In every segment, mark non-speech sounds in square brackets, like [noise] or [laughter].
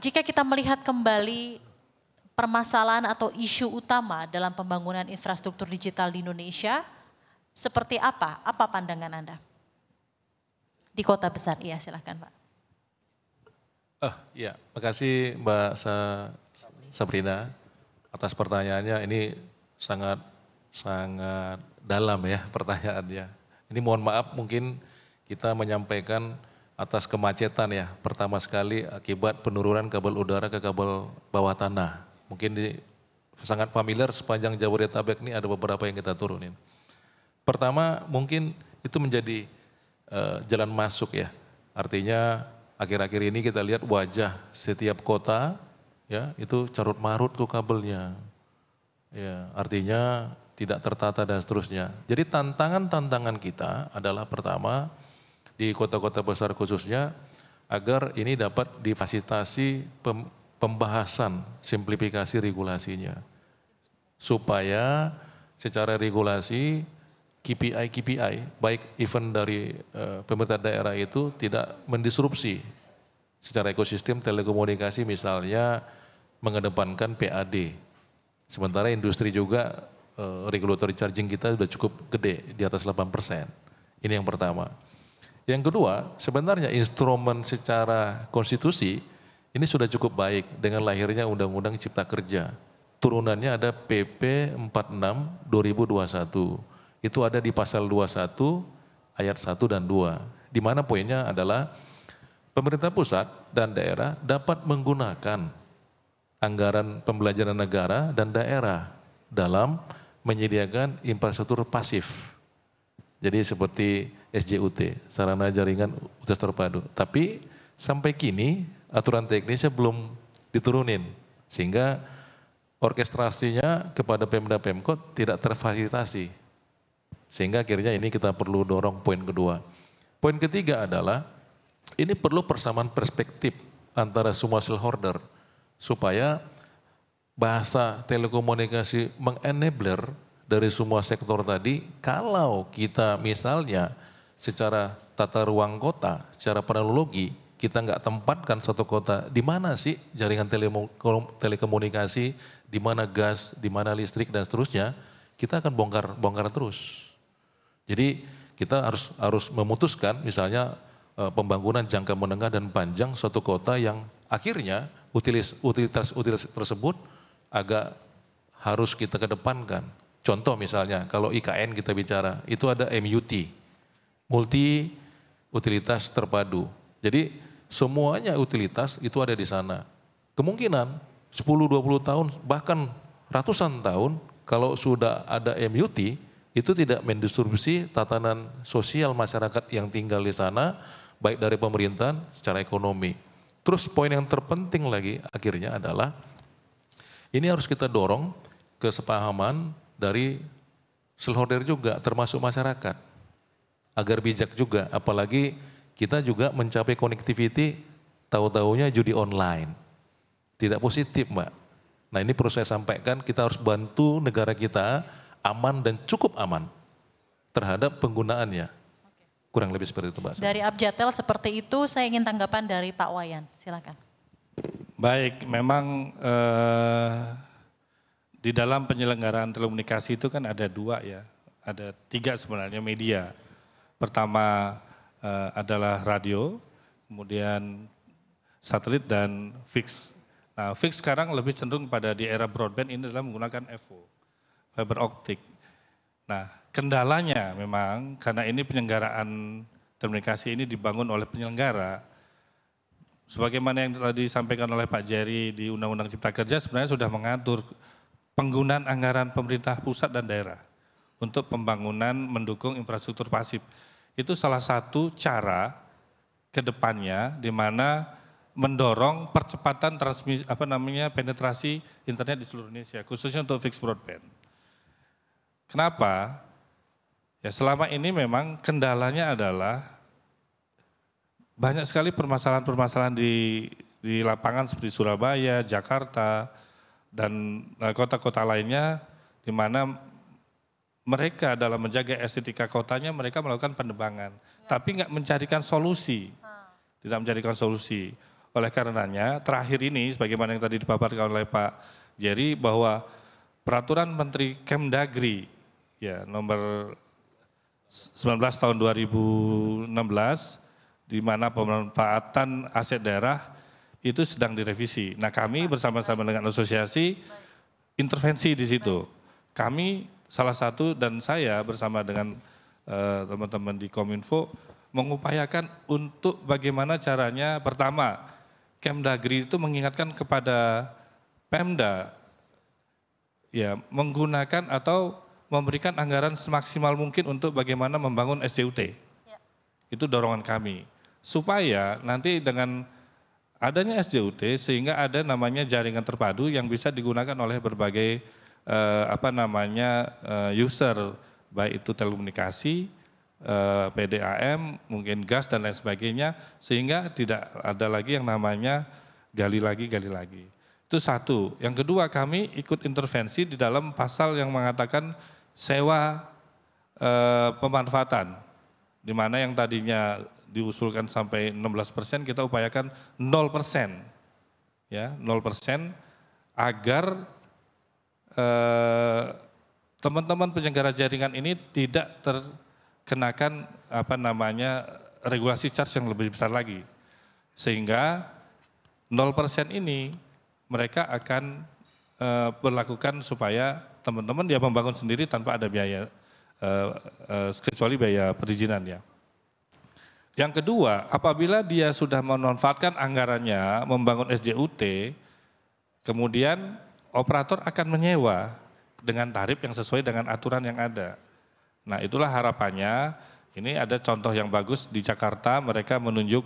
jika kita melihat kembali permasalahan atau isu utama dalam pembangunan infrastruktur digital di Indonesia, seperti apa? Apa pandangan Anda? Di kota besar, iya silahkan Pak. Oh, iya, makasih Mbak Sa Sabrina atas pertanyaannya. Ini sangat sangat dalam ya pertanyaannya. Ini mohon maaf mungkin kita menyampaikan atas kemacetan ya. Pertama sekali akibat penurunan kabel udara ke kabel bawah tanah. Mungkin di, sangat familiar sepanjang Jabodetabek ini ada beberapa yang kita turunin. Pertama mungkin itu menjadi uh, jalan masuk ya. Artinya akhir-akhir ini kita lihat wajah setiap kota ya itu carut marut tuh kabelnya. Ya, artinya tidak tertata dan seterusnya. Jadi tantangan-tantangan kita adalah pertama di kota-kota besar khususnya agar ini dapat difasilitasi pembahasan simplifikasi regulasinya supaya secara regulasi KPI KPI baik event dari uh, pemerintah daerah itu tidak mendisrupsi secara ekosistem telekomunikasi misalnya mengedepankan PAD sementara industri juga uh, regulatory charging kita sudah cukup gede di atas 8 persen ini yang pertama yang kedua, sebenarnya instrumen secara konstitusi ini sudah cukup baik dengan lahirnya Undang-Undang Cipta Kerja. Turunannya ada PP 46 2021. Itu ada di pasal 21 ayat 1 dan 2. Di mana poinnya adalah pemerintah pusat dan daerah dapat menggunakan anggaran pembelajaran negara dan daerah dalam menyediakan infrastruktur pasif jadi seperti SJUT, sarana jaringan utas terpadu. Tapi sampai kini aturan teknisnya belum diturunin. Sehingga orkestrasinya kepada Pemda Pemkot tidak terfasilitasi. Sehingga akhirnya ini kita perlu dorong poin kedua. Poin ketiga adalah ini perlu persamaan perspektif antara semua stakeholder supaya bahasa telekomunikasi mengenabler dari semua sektor tadi, kalau kita misalnya secara tata ruang kota, secara planologi, kita nggak tempatkan satu kota, di mana sih jaringan telekomunikasi, di mana gas, di mana listrik dan seterusnya, kita akan bongkar bongkar terus. Jadi kita harus harus memutuskan misalnya eh, pembangunan jangka menengah dan panjang suatu kota yang akhirnya utilitas, utilitas tersebut agak harus kita kedepankan Contoh misalnya, kalau IKN kita bicara, itu ada MUT, multi utilitas terpadu. Jadi semuanya utilitas itu ada di sana. Kemungkinan 10-20 tahun, bahkan ratusan tahun, kalau sudah ada MUT, itu tidak mendistribusi tatanan sosial masyarakat yang tinggal di sana, baik dari pemerintahan secara ekonomi. Terus poin yang terpenting lagi akhirnya adalah, ini harus kita dorong kesepahaman dari seluruh juga termasuk masyarakat agar bijak juga apalagi kita juga mencapai connectivity tahu-tahunya judi online tidak positif mbak nah ini perlu saya sampaikan kita harus bantu negara kita aman dan cukup aman terhadap penggunaannya kurang lebih seperti itu mbak dari Abjatel seperti itu saya ingin tanggapan dari Pak Wayan silakan baik memang eh, di dalam penyelenggaraan telekomunikasi itu kan ada dua ya, ada tiga sebenarnya media. Pertama eh, adalah radio, kemudian satelit dan fix. Nah, fix sekarang lebih cenderung pada di era broadband ini adalah menggunakan FO, fiber optik. Nah, kendalanya memang karena ini penyelenggaraan telekomunikasi ini dibangun oleh penyelenggara, sebagaimana yang tadi disampaikan oleh Pak Jerry di Undang-Undang Cipta Kerja sebenarnya sudah mengatur penggunaan anggaran pemerintah pusat dan daerah untuk pembangunan mendukung infrastruktur pasif. Itu salah satu cara ke depannya di mana mendorong percepatan transmisi apa namanya penetrasi internet di seluruh Indonesia khususnya untuk fixed broadband. Kenapa? Ya selama ini memang kendalanya adalah banyak sekali permasalahan-permasalahan di di lapangan seperti Surabaya, Jakarta, dan eh, kota-kota lainnya di mana mereka dalam menjaga estetika kotanya mereka melakukan penebangan, ya. tapi nggak mencarikan solusi, ha. tidak mencarikan solusi. Oleh karenanya terakhir ini, sebagaimana yang tadi dipaparkan oleh Pak Jerry bahwa peraturan Menteri Kemdagri ya nomor 19 tahun 2016 di mana pemanfaatan aset daerah itu sedang direvisi. Nah kami bersama-sama dengan asosiasi intervensi di situ. Kami salah satu dan saya bersama dengan eh, teman-teman uh, di Kominfo mengupayakan untuk bagaimana caranya pertama Kemdagri itu mengingatkan kepada Pemda ya menggunakan atau memberikan anggaran semaksimal mungkin untuk bagaimana membangun SCUT. Ya. Itu dorongan kami supaya nanti dengan Adanya SJUT sehingga ada namanya jaringan terpadu yang bisa digunakan oleh berbagai eh, apa namanya eh, user baik itu telekomunikasi, eh, PDAM, mungkin gas dan lain sebagainya sehingga tidak ada lagi yang namanya gali lagi gali lagi. Itu satu. Yang kedua kami ikut intervensi di dalam pasal yang mengatakan sewa eh, pemanfaatan di mana yang tadinya diusulkan sampai 16 persen, kita upayakan 0 persen, ya 0 persen agar eh, teman-teman eh, penyelenggara jaringan ini tidak terkenakan apa namanya regulasi charge yang lebih besar lagi, sehingga 0 persen ini mereka akan eh, berlakukan supaya teman-teman dia membangun sendiri tanpa ada biaya eh, eh kecuali biaya perizinan ya. Yang kedua, apabila dia sudah memanfaatkan anggarannya membangun SJUT, kemudian operator akan menyewa dengan tarif yang sesuai dengan aturan yang ada. Nah, itulah harapannya. Ini ada contoh yang bagus di Jakarta, mereka menunjuk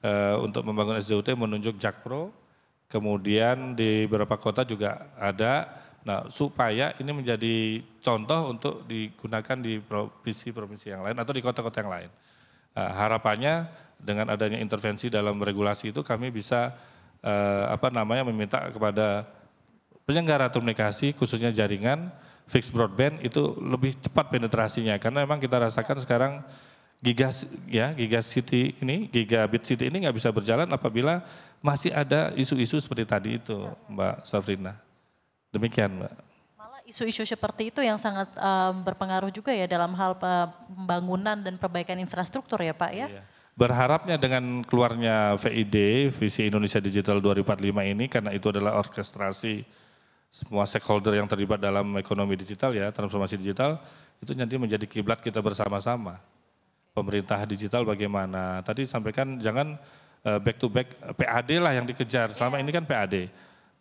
e, untuk membangun SJUT menunjuk Jakpro. Kemudian di beberapa kota juga ada. Nah, supaya ini menjadi contoh untuk digunakan di provinsi-provinsi yang lain atau di kota-kota yang lain. Eh, harapannya dengan adanya intervensi dalam regulasi itu kami bisa uh, apa namanya meminta kepada penyelenggara komunikasi khususnya jaringan fixed broadband itu lebih cepat penetrasinya karena memang kita rasakan sekarang gigas ya gigas city ini gigabit city ini nggak bisa berjalan apabila masih ada isu-isu seperti tadi itu Mbak Safrina demikian Mbak isu-isu seperti itu yang sangat um, berpengaruh juga ya dalam hal pembangunan dan perbaikan infrastruktur ya Pak ya. Iya. Berharapnya dengan keluarnya VID, Visi Indonesia Digital 2045 ini karena itu adalah orkestrasi semua stakeholder yang terlibat dalam ekonomi digital ya, transformasi digital, itu nanti menjadi kiblat kita bersama-sama. Pemerintah digital bagaimana? Tadi sampaikan jangan back to back PAD lah yang dikejar. Selama iya. ini kan PAD.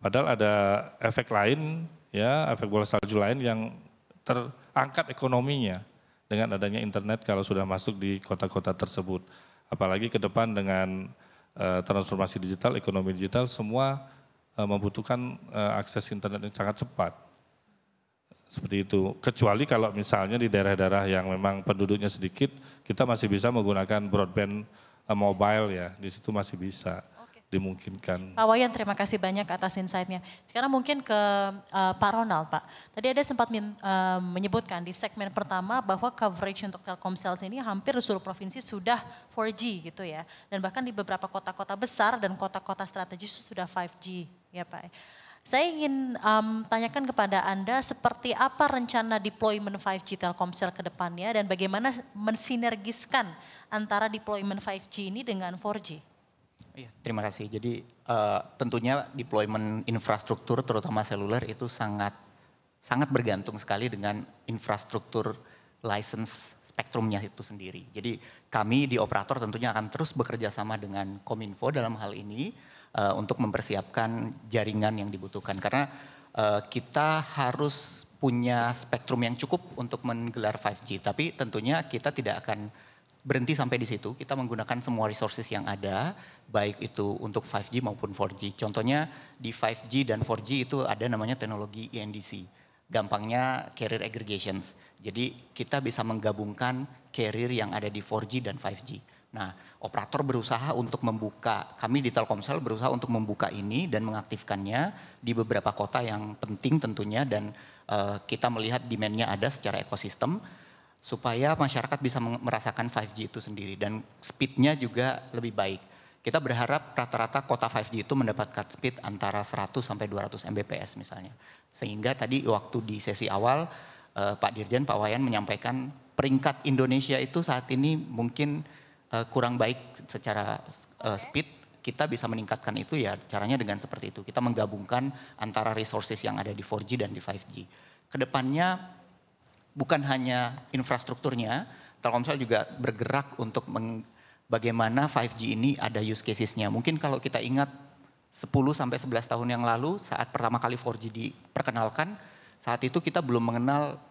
Padahal ada efek lain ya efek bola salju lain yang terangkat ekonominya dengan adanya internet kalau sudah masuk di kota-kota tersebut. Apalagi ke depan dengan uh, transformasi digital, ekonomi digital, semua uh, membutuhkan uh, akses internet yang sangat cepat. Seperti itu. Kecuali kalau misalnya di daerah-daerah yang memang penduduknya sedikit, kita masih bisa menggunakan broadband uh, mobile ya, di situ masih bisa dimungkinkan. Pak Wayan, terima kasih banyak atas insight-nya. Sekarang mungkin ke uh, Pak Ronald, Pak. Tadi ada sempat min, uh, menyebutkan di segmen pertama bahwa coverage untuk Telkomsel ini hampir seluruh provinsi sudah 4G gitu ya. Dan bahkan di beberapa kota-kota besar dan kota-kota strategis sudah 5G ya Pak. Saya ingin um, tanyakan kepada Anda seperti apa rencana deployment 5G Telkomsel ke depannya dan bagaimana mensinergiskan antara deployment 5G ini dengan 4G? Iya, terima kasih. Jadi uh, tentunya deployment infrastruktur terutama seluler itu sangat sangat bergantung sekali dengan infrastruktur license spektrumnya itu sendiri. Jadi kami di operator tentunya akan terus bekerja sama dengan Kominfo dalam hal ini uh, untuk mempersiapkan jaringan yang dibutuhkan karena uh, kita harus punya spektrum yang cukup untuk menggelar 5G, tapi tentunya kita tidak akan berhenti sampai di situ. Kita menggunakan semua resources yang ada, baik itu untuk 5G maupun 4G. Contohnya di 5G dan 4G itu ada namanya teknologi ENDC. Gampangnya carrier aggregations. Jadi kita bisa menggabungkan carrier yang ada di 4G dan 5G. Nah, operator berusaha untuk membuka, kami di Telkomsel berusaha untuk membuka ini dan mengaktifkannya di beberapa kota yang penting tentunya dan uh, kita melihat demand-nya ada secara ekosistem supaya masyarakat bisa merasakan 5G itu sendiri dan speednya juga lebih baik. Kita berharap rata-rata kota 5G itu mendapatkan speed antara 100 sampai 200 Mbps misalnya. Sehingga tadi waktu di sesi awal eh, Pak Dirjen Pak Wayan menyampaikan peringkat Indonesia itu saat ini mungkin eh, kurang baik secara eh, speed. Kita bisa meningkatkan itu ya caranya dengan seperti itu. Kita menggabungkan antara resources yang ada di 4G dan di 5G. Kedepannya bukan hanya infrastrukturnya, Telkomsel juga bergerak untuk meng, bagaimana 5G ini ada use cases-nya. Mungkin kalau kita ingat 10 sampai 11 tahun yang lalu saat pertama kali 4G diperkenalkan, saat itu kita belum mengenal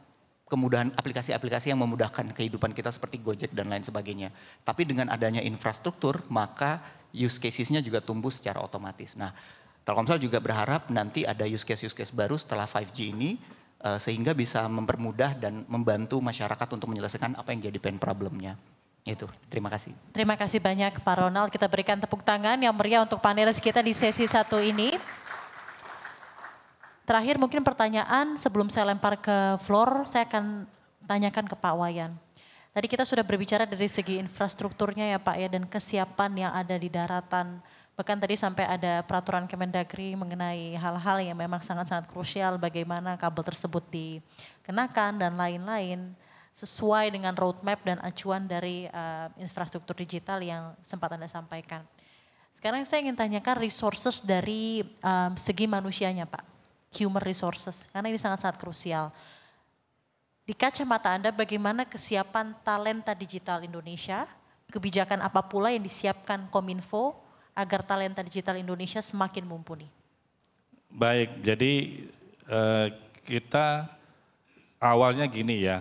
kemudahan aplikasi-aplikasi yang memudahkan kehidupan kita seperti Gojek dan lain sebagainya. Tapi dengan adanya infrastruktur, maka use cases-nya juga tumbuh secara otomatis. Nah, Telkomsel juga berharap nanti ada use case-use case baru setelah 5G ini Eh, sehingga bisa mempermudah dan membantu masyarakat untuk menyelesaikan apa yang jadi pain problemnya. Itu, terima kasih. Terima kasih banyak Pak Ronald. Kita berikan tepuk tangan yang meriah untuk panelis kita di sesi satu ini. Terakhir mungkin pertanyaan sebelum saya lempar ke floor, saya akan tanyakan ke Pak Wayan. Tadi kita sudah berbicara dari segi infrastrukturnya ya Pak ya dan kesiapan yang ada di daratan. Bahkan tadi sampai ada peraturan Kemendagri mengenai hal-hal yang memang sangat-sangat krusial bagaimana kabel tersebut dikenakan dan lain-lain sesuai dengan roadmap dan acuan dari uh, infrastruktur digital yang sempat Anda sampaikan. Sekarang saya ingin tanyakan resources dari um, segi manusianya Pak, human resources, karena ini sangat-sangat krusial. Di kacamata Anda bagaimana kesiapan talenta digital Indonesia, kebijakan apa pula yang disiapkan Kominfo agar talenta digital Indonesia semakin mumpuni? Baik, jadi eh, kita awalnya gini ya,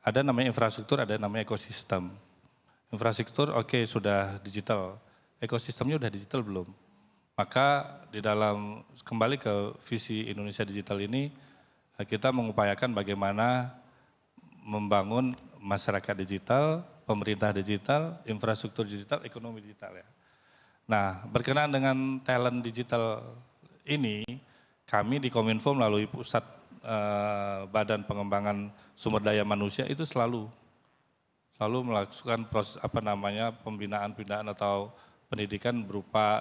ada namanya infrastruktur, ada namanya ekosistem. Infrastruktur oke okay, sudah digital, ekosistemnya sudah digital belum? Maka di dalam kembali ke visi Indonesia Digital ini, eh, kita mengupayakan bagaimana membangun masyarakat digital, pemerintah digital, infrastruktur digital, ekonomi digital ya. Nah, berkenaan dengan talent digital ini, kami di Kominfo melalui pusat eh, Badan Pengembangan Sumber Daya Manusia itu selalu selalu melakukan proses apa namanya pembinaan-pembinaan atau pendidikan berupa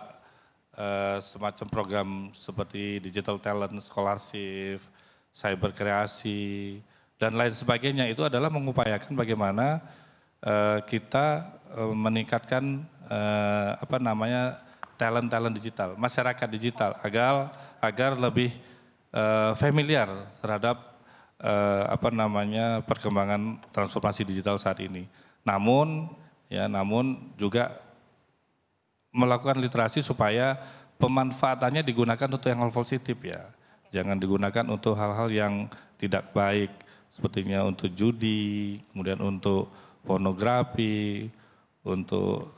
eh, semacam program seperti digital talent scholarship, cyber kreasi dan lain sebagainya itu adalah mengupayakan bagaimana Eh, kita eh, meningkatkan eh, apa namanya talent-talent digital, masyarakat digital agar agar lebih familiar terhadap apa namanya perkembangan transformasi digital saat ini. Namun ya namun juga melakukan literasi supaya pemanfaatannya digunakan untuk yang hal positif ya. Jangan digunakan untuk hal-hal yang tidak baik sepertinya untuk judi, kemudian untuk pornografi, untuk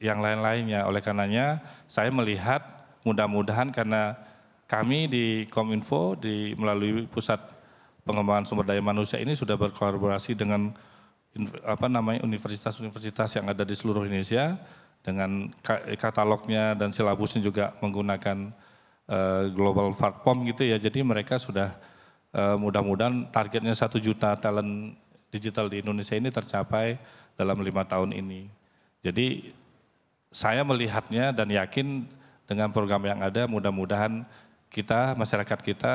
yang lain-lainnya. Oleh karenanya saya melihat mudah-mudahan karena kami di Kominfo di melalui pusat pengembangan sumber daya manusia ini sudah berkolaborasi dengan apa namanya universitas-universitas yang ada di seluruh Indonesia dengan katalognya dan silabusnya juga menggunakan uh, global platform gitu ya. Jadi mereka sudah uh, mudah-mudahan targetnya satu juta talent digital di Indonesia ini tercapai dalam lima tahun ini. Jadi saya melihatnya dan yakin dengan program yang ada mudah-mudahan kita, masyarakat kita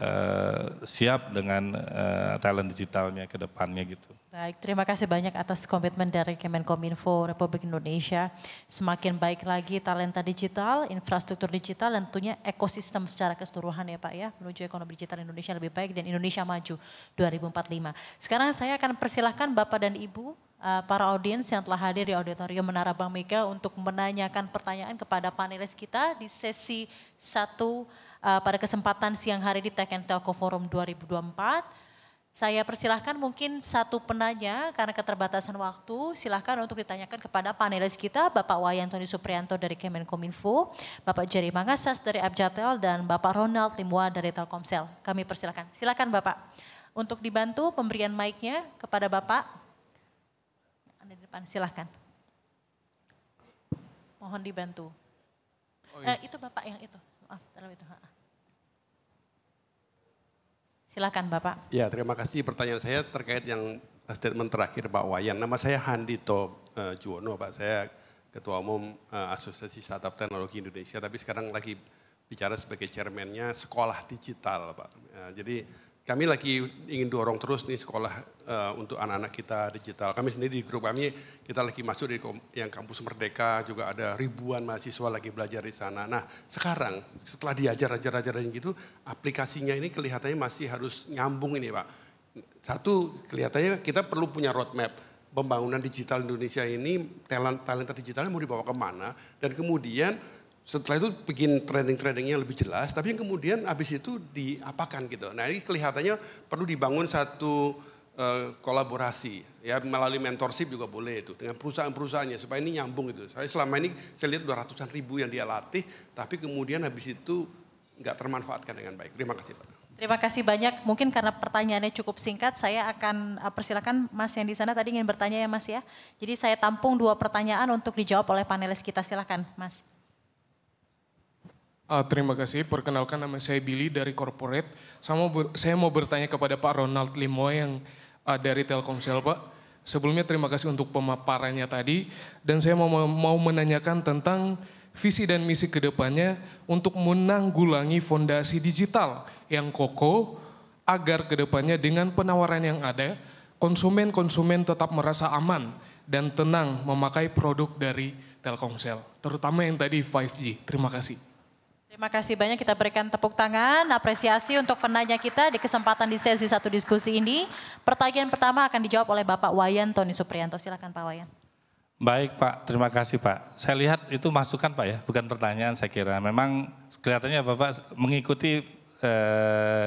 Eh, siap dengan uh, talent digitalnya ke depannya gitu. Baik, terima kasih banyak atas komitmen dari Kemenkominfo Republik Indonesia. Semakin baik lagi talenta digital, infrastruktur digital, dan tentunya ekosistem secara keseluruhan ya Pak ya, menuju ekonomi digital Indonesia lebih baik dan Indonesia maju 2045. Sekarang saya akan persilahkan Bapak dan Ibu eh, para audiens yang telah hadir di auditorium Menara Bank Mega untuk menanyakan pertanyaan kepada panelis kita di sesi 1 Eh, pada kesempatan siang hari di Tech and Telco Forum 2024. Saya persilahkan mungkin satu penanya karena keterbatasan waktu, silahkan untuk ditanyakan kepada panelis kita, Bapak Wayan Tony Suprianto dari Kemenkominfo, Bapak Jerry Mangasas dari Abjatel, dan Bapak Ronald Limwa dari Telkomsel. Kami persilahkan. Silahkan Bapak. Untuk dibantu pemberian mic-nya kepada Bapak. Anda di depan, silahkan. Mohon dibantu. Oh, iya. eh, itu Bapak yang itu maaf terlalu itu. Silakan Bapak. Ya, terima kasih pertanyaan saya terkait yang statement terakhir Pak Wayan. Nama saya Handito uh, e, Juwono, Pak. Saya Ketua Umum uh, Asosiasi Startup Teknologi Indonesia, tapi sekarang lagi bicara sebagai chairman sekolah digital, Pak. Uh, jadi kami lagi ingin dorong terus nih sekolah uh, untuk anak-anak kita digital. Kami sendiri di grup kami kita lagi masuk di yang kampus Merdeka juga ada ribuan mahasiswa lagi belajar di sana. Nah sekarang setelah diajar ajar ajar dan gitu, aplikasinya ini kelihatannya masih harus nyambung ini pak. Satu kelihatannya kita perlu punya roadmap pembangunan digital Indonesia ini talent talenta digitalnya mau dibawa kemana dan kemudian setelah itu bikin trending-trendingnya lebih jelas, tapi yang kemudian habis itu diapakan gitu. Nah ini kelihatannya perlu dibangun satu uh, kolaborasi ya melalui mentorship juga boleh itu dengan perusahaan-perusahaannya supaya ini nyambung gitu. Saya selama ini saya lihat dua ratusan ribu yang dia latih, tapi kemudian habis itu nggak termanfaatkan dengan baik. Terima kasih Pak. Terima kasih banyak. Mungkin karena pertanyaannya cukup singkat, saya akan eh, persilakan Mas yang di sana tadi ingin bertanya ya Mas ya. Jadi saya tampung dua pertanyaan untuk dijawab oleh panelis kita. Silakan Mas. Uh, terima kasih. Perkenalkan nama saya Billy dari corporate. Sama ber, saya mau bertanya kepada Pak Ronald Limo yang uh, dari Telkomsel, Pak. Sebelumnya terima kasih untuk pemaparannya tadi dan saya mau mau menanyakan tentang visi dan misi kedepannya untuk menanggulangi fondasi digital yang kokoh agar kedepannya dengan penawaran yang ada konsumen-konsumen tetap merasa aman dan tenang memakai produk dari Telkomsel, terutama yang tadi 5G. Terima kasih. Terima kasih banyak kita berikan tepuk tangan, apresiasi untuk penanya kita di kesempatan di sesi satu diskusi ini. Pertanyaan pertama akan dijawab oleh Bapak Wayan Tony Suprianto. Silakan Pak Wayan. Baik Pak, terima kasih Pak. Saya lihat itu masukan Pak ya, bukan pertanyaan saya kira. Memang kelihatannya Bapak mengikuti eh,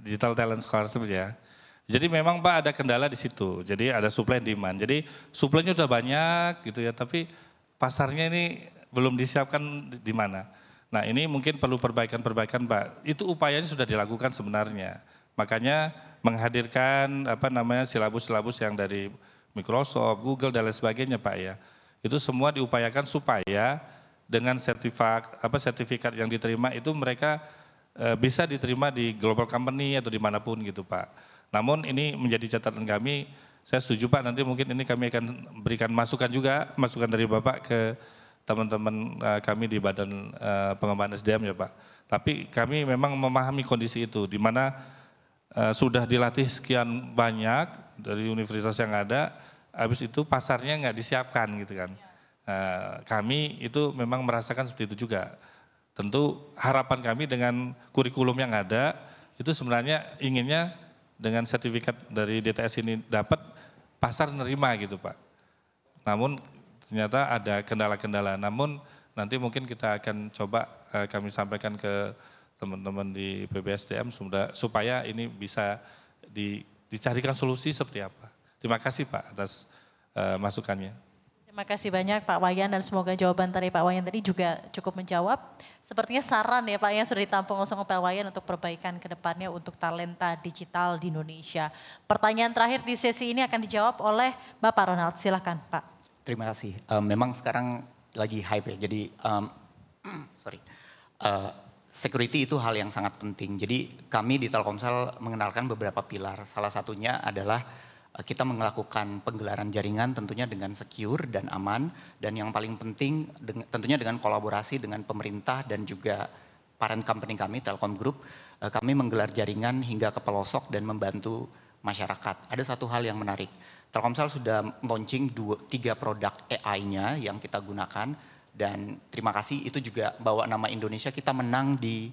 Digital Talent Scholarship ya. Jadi memang Pak ada kendala di situ. Jadi ada supply and demand. Jadi supply-nya sudah banyak gitu ya, tapi pasarnya ini belum disiapkan di mana. Nah ini mungkin perlu perbaikan-perbaikan Pak. Itu upayanya sudah dilakukan sebenarnya. Makanya menghadirkan apa namanya silabus-silabus yang dari Microsoft, Google dan lain sebagainya Pak ya. Itu semua diupayakan supaya dengan sertifikat apa sertifikat yang diterima itu mereka e, bisa diterima di global company atau dimanapun gitu Pak. Namun ini menjadi catatan kami. Saya setuju Pak nanti mungkin ini kami akan berikan masukan juga masukan dari Bapak ke teman-teman eh, kami di Badan eh, Pengembangan SDM ya Pak. Tapi kami memang memahami kondisi itu, di mana eh, sudah dilatih sekian banyak dari universitas yang ada, habis itu pasarnya nggak disiapkan gitu kan. Iya. kami itu memang merasakan seperti itu juga. Tentu harapan kami dengan kurikulum yang ada, itu sebenarnya inginnya dengan sertifikat dari DTS ini dapat pasar nerima gitu Pak. Namun ternyata ada kendala-kendala. Namun nanti mungkin kita akan coba uh, kami sampaikan ke teman-teman di PBSDM supaya ini bisa di, dicarikan solusi seperti apa. Terima kasih Pak atas uh, masukannya. Terima kasih banyak Pak Wayan dan semoga jawaban dari Pak Wayan tadi juga cukup menjawab. Sepertinya saran ya Pak yang sudah ditampung langsung Pak Wayan untuk perbaikan ke depannya untuk talenta digital di Indonesia. Pertanyaan terakhir di sesi ini akan dijawab oleh Bapak Ronald. Silahkan Pak. Terima kasih. Um, memang sekarang lagi hype ya. Jadi um, [clears throat] sorry. Uh, security itu hal yang sangat penting. Jadi kami di Telkomsel mengenalkan beberapa pilar. Salah satunya adalah eh, kita melakukan penggelaran jaringan tentunya dengan secure dan aman dan yang paling penting tentunya dengan kolaborasi dengan pemerintah dan juga parent company kami Telkom Group eh, kami menggelar jaringan hingga ke pelosok dan membantu masyarakat. Ada satu hal yang menarik Telkomsel sudah launching dua, tiga produk AI-nya yang kita gunakan dan terima kasih itu juga bawa nama Indonesia kita menang di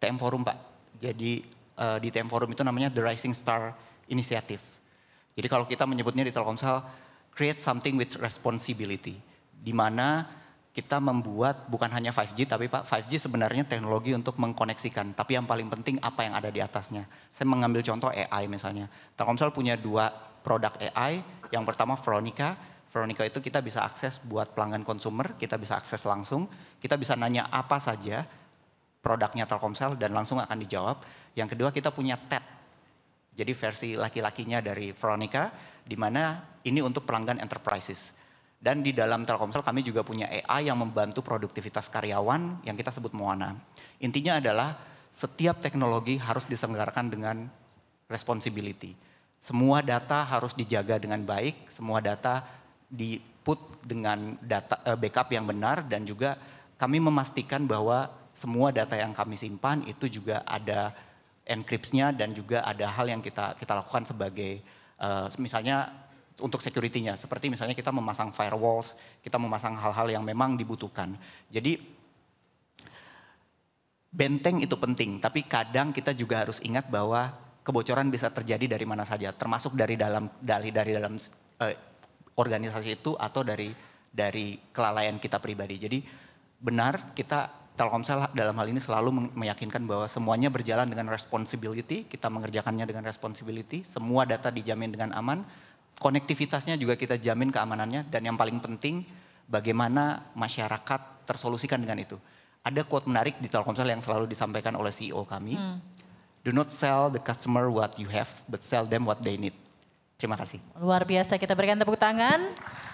TM Forum Pak. Jadi uh, di TM Forum itu namanya The Rising Star Initiative. Jadi kalau kita menyebutnya di Telkomsel create something with responsibility di mana kita membuat bukan hanya 5G tapi Pak 5G sebenarnya teknologi untuk mengkoneksikan tapi yang paling penting apa yang ada di atasnya. Saya mengambil contoh AI misalnya. Telkomsel punya dua produk AI. Yang pertama Veronica. Veronica itu kita bisa akses buat pelanggan konsumer, kita bisa akses langsung, kita bisa nanya apa saja produknya Telkomsel dan langsung akan dijawab. Yang kedua kita punya TED. Jadi versi laki-lakinya dari Veronica di mana ini untuk pelanggan enterprises dan di dalam Telkomsel kami juga punya AI yang membantu produktivitas karyawan yang kita sebut Moana. Intinya adalah setiap teknologi harus diselenggarakan dengan responsibility. Semua data harus dijaga dengan baik, semua data di put dengan data eh, backup yang benar dan juga kami memastikan bahwa semua data yang kami simpan itu juga ada encryptnya dan juga ada hal yang kita kita lakukan sebagai uh, misalnya untuk security-nya. Seperti misalnya kita memasang firewalls, kita memasang hal-hal yang memang dibutuhkan. Jadi benteng itu penting, tapi kadang kita juga harus ingat bahwa kebocoran bisa terjadi dari mana saja, termasuk dari dalam dari dari dalam eh, organisasi itu atau dari dari kelalaian kita pribadi. Jadi benar kita Telkomsel dalam hal ini selalu meyakinkan bahwa semuanya berjalan dengan responsibility, kita mengerjakannya dengan responsibility, semua data dijamin dengan aman, Konektivitasnya juga kita jamin keamanannya dan yang paling penting bagaimana masyarakat tersolusikan dengan itu. Ada quote menarik di Telkomsel yang selalu disampaikan oleh CEO kami. Hmm. Do not sell the customer what you have, but sell them what they need. Terima kasih. Luar biasa, kita berikan tepuk tangan.